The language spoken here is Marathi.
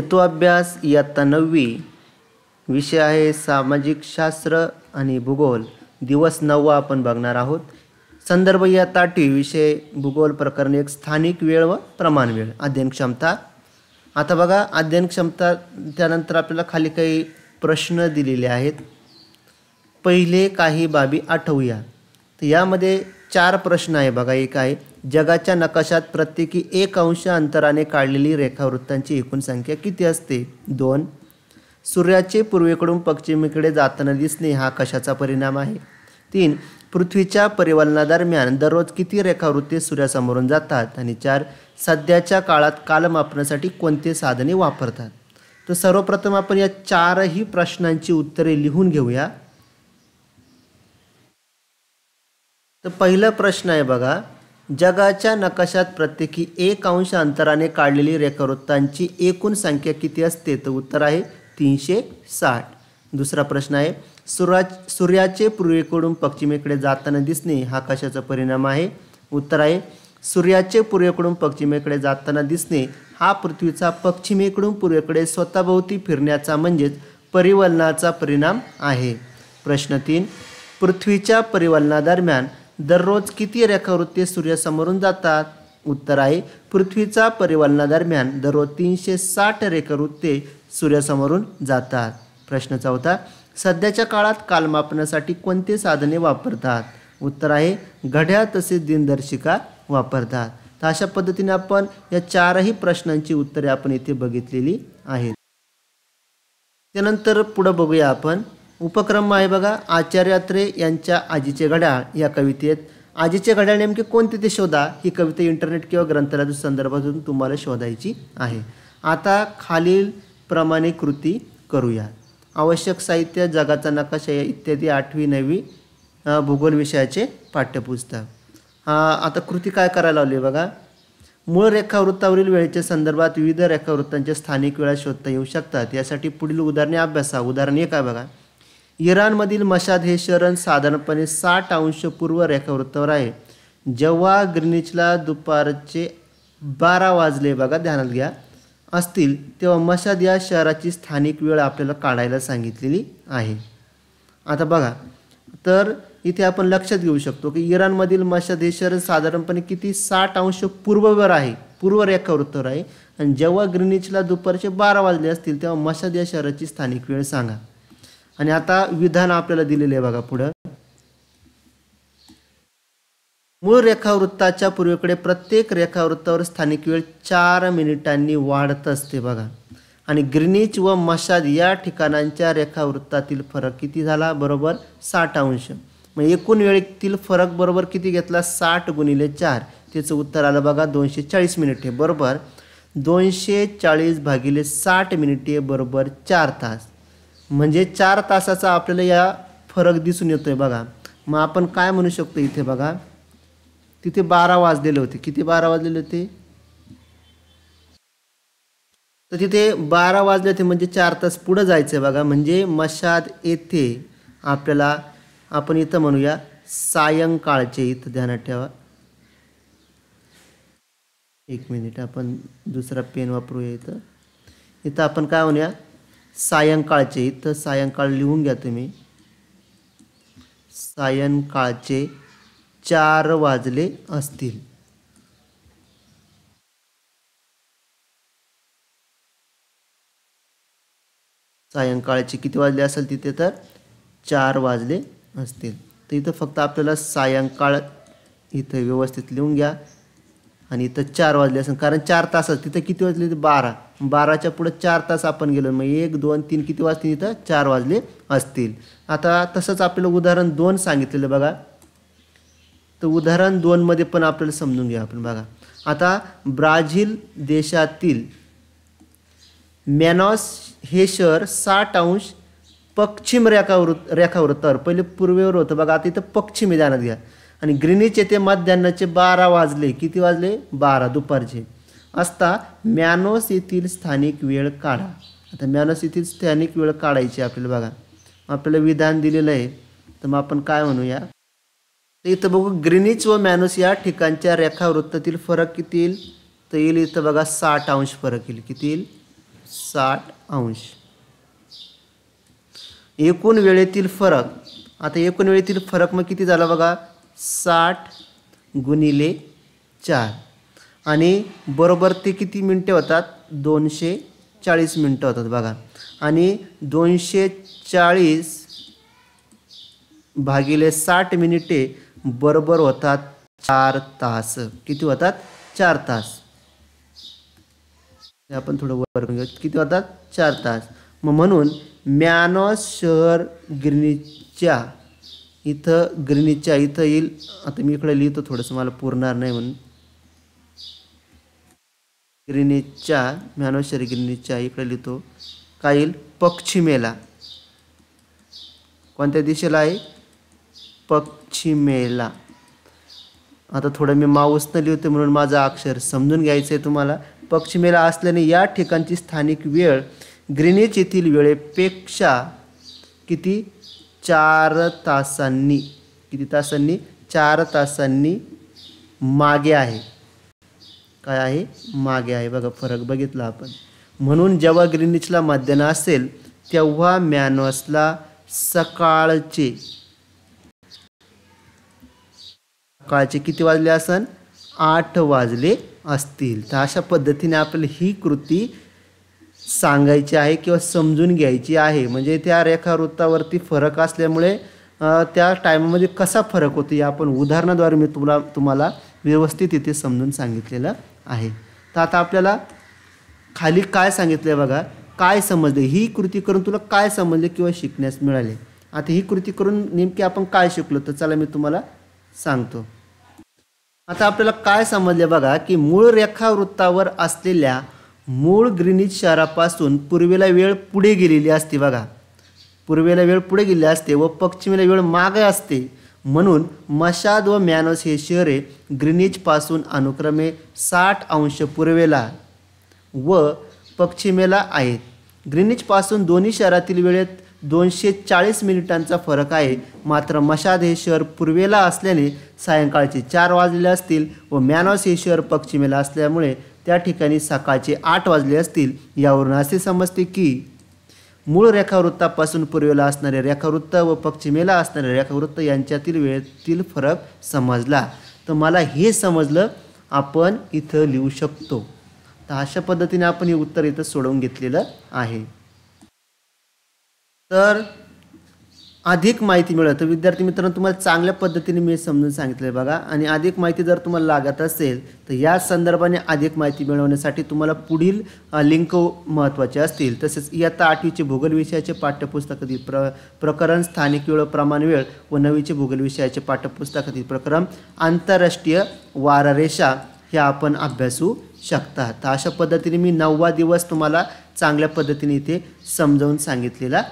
अभ्यास इयत्ता नववी विषय आहे सामाजिक शास्त्र आणि भूगोल दिवस नववा आपण बघणार आहोत संदर्भ इयत्ता आठवी विषय भूगोल प्रकरण एक स्थानिक वेळ व प्रमाण वेळ अध्ययन क्षमता आता बघा अध्ययन क्षमता त्यानंतर आपल्याला खाली काही प्रश्न दिलेले आहेत पहिले काही बाबी आठवूया तर यामध्ये चार प्रश्न आहे बघा एक आहे जगाच्या नकाशात प्रत्येकी एक अंश अंतराने काढलेली रेखावृत्तांची एकूण संख्या किती असते दोन सूर्याचे पूर्वेकडून पश्चिमेकडे जाताना दिसणे हा कशाचा परिणाम आहे तीन पृथ्वीच्या परिवलनादरम्यान दररोज किती रेखावृत्ते सूर्यासमोरून जातात आणि चार सध्याच्या काळात कालमापनासाठी कोणते साधने वापरतात तर सर्वप्रथम आपण या चारही प्रश्नांची उत्तरे लिहून घेऊया तर पहिला प्रश्न आहे बघा जगाच्या नकाशात प्रत्येकी एक अंश अंतराने काढलेली रेखावृत्तांची एकूण संख्या किती असते तर उत्तर आहे तीनशे साठ दुसरा प्रश्न आहे सूर्या सूर्याचे पूर्वेकडून पश्चिमेकडे जाताना दिसणे हा कशाचा परिणाम आहे उत्तर आहे सूर्याचे पूर्वेकडून पश्चिमेकडे जाताना दिसणे हा पृथ्वीचा पश्चिमेकडून पूर्वेकडे स्वतःभोवती फिरण्याचा म्हणजेच परिवलनाचा परिणाम आहे प्रश्न तीन पृथ्वीच्या परिवलनादरम्यान दररोज किती रेखावृत्ते सूर्यासमोरून जातात उत्तर आहे पृथ्वीचा परिवलनादरम्यान दररोज तीनशे साठ रेखावृत्ते सूर्यासमोरून जातात प्रश्न चौथा सध्याच्या काळात कालमापनासाठी कोणते साधने वापरतात उत्तर आहे घड्याळ तसेच दिनदर्शिका वापरतात तर अशा पद्धतीने आपण या चारही प्रश्नांची उत्तरे आपण इथे बघितलेली आहेत त्यानंतर पुढं बघूया आपण उपक्रम आहे बघा आचार्य अत्रे यांच्या आजीचे घड्याळ या कवितेत आजीचे घड्या नेमके कोणते ते शोधा ही कविता इंटरनेट किंवा ग्रंथालयाच्या संदर्भातून तुम्हाला शोधायची आहे आता खालील प्रमाणे कृती करूया आवश्यक साहित्य जगाचा नकाशा इत्यादी आठवी नववी भूगोल विषयाचे पाठ्यपुस्तक आता कृती काय करायला लावली बघा मूळ रेखावृत्तावरील वेळेच्या संदर्भात विविध रेखावृत्तांच्या स्थानिक वेळा शोधता येऊ शकतात यासाठी पुढील उदाहरणे अभ्यासा उदाहरण एक आहे बघा इराणमधील मशाद हे शरण साधारणपणे साठ अंश पूर्व रेखावृत्तावर आहे जेव्हा ग्रीनिचला दुपारचे बारा वाजले बघा ध्यानात घ्या असतील तेव्हा मशाद या शहराची स्थानिक वेळ आपल्याला काढायला सांगितलेली आहे आता बघा तर इथे आपण लक्षात घेऊ शकतो की इराणमधील मशाद हे शरण साधारणपणे किती साठ अंश पूर्ववर आहे पूर्व रेखावृत्तावर आहे आणि जेव्हा ग्रीनिचला दुपारचे बारा वाजले असतील तेव्हा मशाद या शहराची स्थानिक वेळ सांगा आणि आता विधान आपल्याला दिलेले आहे बघा पुढं मूळ रेखावृत्ताच्या पूर्वेकडे प्रत्येक रेखावृत्तावर स्थानिक वेळ चार मिनिटांनी वाढत असते बघा आणि ग्रीनिच व मशाद या ठिकाणांच्या रेखावृत्तातील फरक किती झाला बरोबर साठ अंश म्हणजे एकूण वेळेतील फरक बरोबर किती घेतला साठ गुणिले चार त्याचं उत्तर आलं बघा दोनशे चाळीस मिनिटे बरोबर दोनशे चाळीस भागिले साठ मिनिटे बरोबर चार तास म्हणजे चार तासाचा आपल्याला या फरक दिसून येतो आहे बघा मग आपण काय म्हणू शकतो इथे बघा तिथे बारा वाजलेले होते किती बारा वाजलेले होते तर तिथे बारा वाजले होते म्हणजे चार तास पुढं जायचं आहे बघा म्हणजे मशाद येथे आपल्याला आपण इथं म्हणूया सायंकाळचे इथं ध्यानात ठेवा एक मिनिट आपण दुसरा पेन वापरूया इथं इथं आपण काय म्हणूया सायंकाळचे इथं सायंकाळ लिहून घ्या तुम्ही सायंकाळचे चार वाजले असतील सायंकाळचे किती वाजले असेल तिथे तर चार वाजले असतील तर इथं फक्त आपल्याला सायंकाळ इथं व्यवस्थित लिहून घ्या आणि इथं चार वाजले असं कारण चार तास तिथं किती वाजले बारा बाराच्या पुढं चार तास आपण गेलो मग एक दोन तीन किती वाजतील तिथं चार वाजले असतील आता तसंच आपल्याला उदाहरण दोन सांगितलेलं बघा तर उदाहरण दोनमध्ये पण आपल्याला समजून घ्या आपण बघा आता ब्राझील देशातील मॅनॉस हे शहर साठ अंश पश्चिम रेखावृत रेखावृत्तावर पहिले पूर्वेवर होतं बघा आता इथं पश्चिम जाण्यात घ्या आणि ग्रीनिच येथे मध्यान्नाचे बारा वाजले किती वाजले बारा दुपारचे असता मॅनोस येथील स्थानिक वेळ काढा आता मॅनोस येथील स्थानिक वेळ काढायची आपल्याला बघा आपल्याला विधान दिलेलं आहे तर मग आपण काय म्हणूया तर इथं बघू ग्रीनिच व मॅनोस या ठिकाणच्या रेखावृत्तातील फरक किती येईल तर येईल इथं बघा साठ अंश फरक येईल किती येईल साठ अंश एकूण वेळेतील फरक आता एकूण वेळेतील फरक मग किती झाला बघा साठ गुणिले चार आणि बरोबर ते किती मिनटे होतात दोनशे चाळीस मिनटं होतात बघा आणि दोनशे चाळीस भागिले साठ मिनिटे बरोबर होतात चार तास किती होतात चार तास आपण थोडं वर घेऊ किती होतात चार तास मग म्हणून मॅनॉस शहर गिरणीच्या इथं ग्रिनीच्या इथं येईल आता मी इकडे लिहितो थोडंसं मला पुरणार नाही म्हणून ग्रिनीच्या मॅनोशरी ग्रिनीच्या इकडे लिहितो काय येईल पक्षीमेला कोणत्या दिशेला आहे पक्षीमेला आता थोडं मी माऊसनं लिहितो म्हणून माझा अक्षर समजून घ्यायचं आहे तुम्हाला पक्षीमेला असल्याने या ठिकाणची स्थानिक वेळ ग्रीनिच येथील वेळेपेक्षा किती चार तासांनी किती तासांनी चार तासांनी मागे आहे काय आहे मागे आहे बघा फरक बघितला आपण म्हणून जेव्हा ग्रीनिचला मध्यान असेल तेव्हा मॅनवसला सकाळचे सकाळचे किती वाजले असन आठ वाजले असतील तर अशा पद्धतीने आपली ही कृती सांगायची आहे किंवा समजून घ्यायची आहे म्हणजे त्या रेखावृत्तावरती फरक असल्यामुळे त्या टायमामध्ये कसा फरक होतो या आपण उदाहरणाद्वारे मी तुला तुम्हाला व्यवस्थित इथे समजून सांगितलेलं आहे तर आता आपल्याला खाली काय सांगितलं बघा काय समजले ही कृती करून तुला काय समजले किंवा शिकण्यास मिळाले आता ही कृती करून नेमकी आपण काय शिकलो तर चला मी तुम्हाला सांगतो आता आपल्याला काय समजले बघा की मूळ रेखावृत्तावर असलेल्या मूळ ग्रीनिज शहरापासून पूर्वेला वेळ पुढे गेलेली असते बघा पूर्वेला वेळ पुढे गेलेली असते व पश्चिमेला वेळ मागे असते म्हणून मशाद व मॅनोस हे शहरे ग्रीनिजपासून अनुक्रमे साठ अंश पूर्वेला व पश्चिमेला आहेत ग्रीनिजपासून दोन्ही शहरातील वेळेत दोनशे चाळीस मिनिटांचा फरक आहे मात्र मशाद हे शहर पूर्वेला असल्याने सायंकाळचे चार वाजले असतील व मॅनॉस हे शहर पश्चिमेला असल्यामुळे त्या ठिकाणी सकाळचे आठ वाजले असतील यावरून असे समजते की मूळ रेखावृत्तापासून पूर्वेला असणारे रेखावृत्त व पश्चिमेला असणारे रेखावृत्त यांच्यातील वेळेतील फरक समजला तर मला हे समजलं आपण इथं लिहू शकतो तर अशा पद्धतीने आपण हे उत्तर इथं सोडवून घेतलेलं आहे तर अधिक माहिती मिळेल तर विद्यार्थी मित्रांनो तुम्हाला चांगल्या पद्धतीने मी समजून सांगितलं बघा आणि अधिक माहिती जर तुम्हाला लागत असेल तर या संदर्भाने अधिक माहिती मिळवण्यासाठी तुम्हाला पुढील लिंक महत्त्वाचे असतील तसेच इयत्ता आठवीचे भूगोल विषयाचे पाठ्यपुस्तकातील प्र प्रकरण स्थानिक वेळ प्रमाण वेळ व नवीचे भूगोल विषयाचे पाठ्यपुस्तकातील प्रकरण आंतरराष्ट्रीय वाररेषा ह्या आपण अभ्यासू शकता तर अशा पद्धतीने मी नववा दिवस तुम्हाला चांगल्या पद्धतीने इथे समजावून सांगितलेला